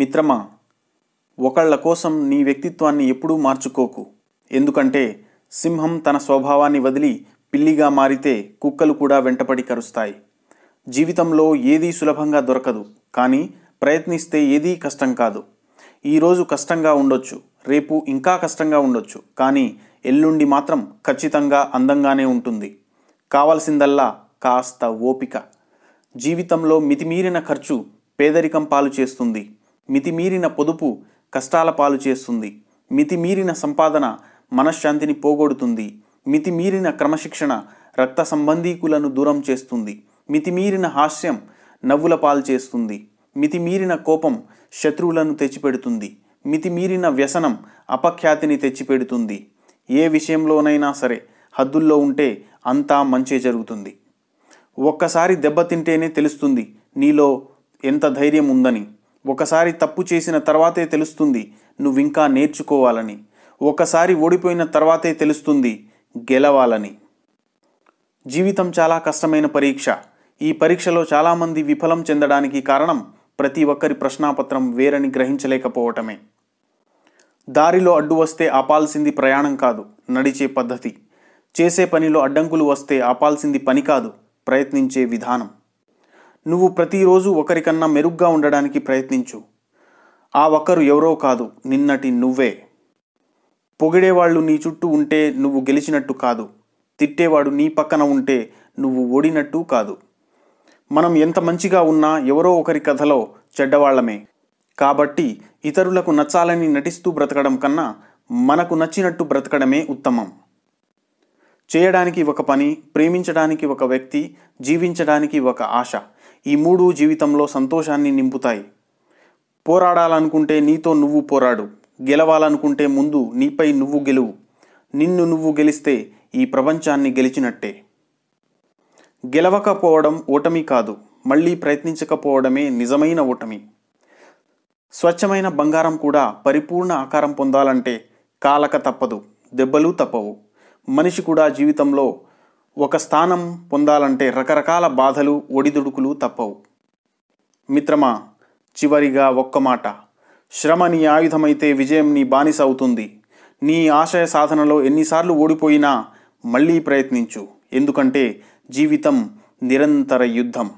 మిత్రమా ఒకళ్ళ కోసం నీ వ్యక్తిత్వాన్ని ఎప్పుడూ మార్చుకోకు ఎందుకంటే సింహం తన స్వభావాన్ని వదిలి పిల్లిగా మారితే కుక్కలు కూడా వెంటపడి కరుస్తాయి జీవితంలో ఏదీ సులభంగా దొరకదు కానీ ప్రయత్నిస్తే ఏదీ కష్టం కాదు ఈరోజు కష్టంగా ఉండొచ్చు రేపు ఇంకా కష్టంగా ఉండొచ్చు కానీ ఎల్లుండి మాత్రం ఖచ్చితంగా అందంగానే ఉంటుంది కావలసిందల్లా కాస్త ఓపిక జీవితంలో మితిమీరిన ఖర్చు పేదరికం పాలు చేస్తుంది మితిమీరిన పొదుపు కష్టాల పాలు చేస్తుంది మితిమీరిన సంపాదన మనశ్శాంతిని పోగొడుతుంది మితిమీరిన క్రమశిక్షణ రక్త సంబంధీకులను దూరం చేస్తుంది మితిమీరిన హాస్యం నవ్వుల పాలు చేస్తుంది మితిమీరిన కోపం శత్రువులను తెచ్చిపెడుతుంది మితిమీరిన వ్యసనం అపఖ్యాతిని తెచ్చిపెడుతుంది ఏ విషయంలోనైనా సరే హద్దుల్లో ఉంటే అంతా మంచి జరుగుతుంది ఒక్కసారి దెబ్బతింటేనే తెలుస్తుంది నీలో ఎంత ధైర్యం ఉందని ఒకసారి తప్పు చేసిన తర్వాతే తెలుస్తుంది నువ్వింకా నేర్చుకోవాలని ఒకసారి ఓడిపోయిన తర్వాతే తెలుస్తుంది గెలవాలని జీవితం చాలా కష్టమైన పరీక్ష ఈ పరీక్షలో చాలామంది విఫలం చెందడానికి కారణం ప్రతి ఒక్కరి ప్రశ్నాపత్రం వేరని గ్రహించలేకపోవటమే దారిలో అడ్డు వస్తే ఆపాల్సింది ప్రయాణం కాదు నడిచే పద్ధతి చేసే పనిలో అడ్డంకులు వస్తే ఆపాల్సింది పని కాదు ప్రయత్నించే విధానం నువ్వు ప్రతిరోజు ఒకరికన్నా మెరుగ్గా ఉండడానికి ప్రయత్నించు ఆ ఒకరు ఎవరో కాదు నిన్నటి నువ్వే పొగిడేవాళ్ళు నీ చుట్టూ ఉంటే నువ్వు గెలిచినట్టు కాదు తిట్టేవాడు నీ పక్కన ఉంటే నువ్వు ఓడినట్టు కాదు మనం ఎంత మంచిగా ఉన్నా ఎవరో ఒకరి కథలో చెడ్డవాళ్లమే కాబట్టి ఇతరులకు నచ్చాలని నటిస్తూ బ్రతకడం కన్నా మనకు నచ్చినట్టు బ్రతకడమే ఉత్తమం చేయడానికి ఒక పని ప్రేమించడానికి ఒక వ్యక్తి జీవించడానికి ఒక ఆశ ఈ మూడు జీవితంలో సంతోషాన్ని నింపుతాయి పోరాడాలనుకుంటే నీతో నువ్వు పోరాడు గెలవాలనుకుంటే ముందు నీపై నువ్వు గెలువు నిన్ను నువ్వు గెలిస్తే ఈ ప్రపంచాన్ని గెలిచినట్టే గెలవకపోవడం ఓటమి కాదు మళ్ళీ ప్రయత్నించకపోవడమే నిజమైన ఓటమి స్వచ్ఛమైన బంగారం కూడా పరిపూర్ణ ఆకారం పొందాలంటే కాలక తప్పదు దెబ్బలు తప్పవు మనిషి కూడా జీవితంలో ఒక స్థానం పొందాలంటే రకరకాల బాధలు ఒడిదుడుకులు తప్పవు మిత్రమా చివరిగా ఒక్క మాట శ్రమ నీ ఆయుధమైతే విజయం నీ బానిస అవుతుంది నీ ఆశయ సాధనలో ఎన్నిసార్లు ఓడిపోయినా మళ్ళీ ప్రయత్నించు ఎందుకంటే జీవితం నిరంతర యుద్ధం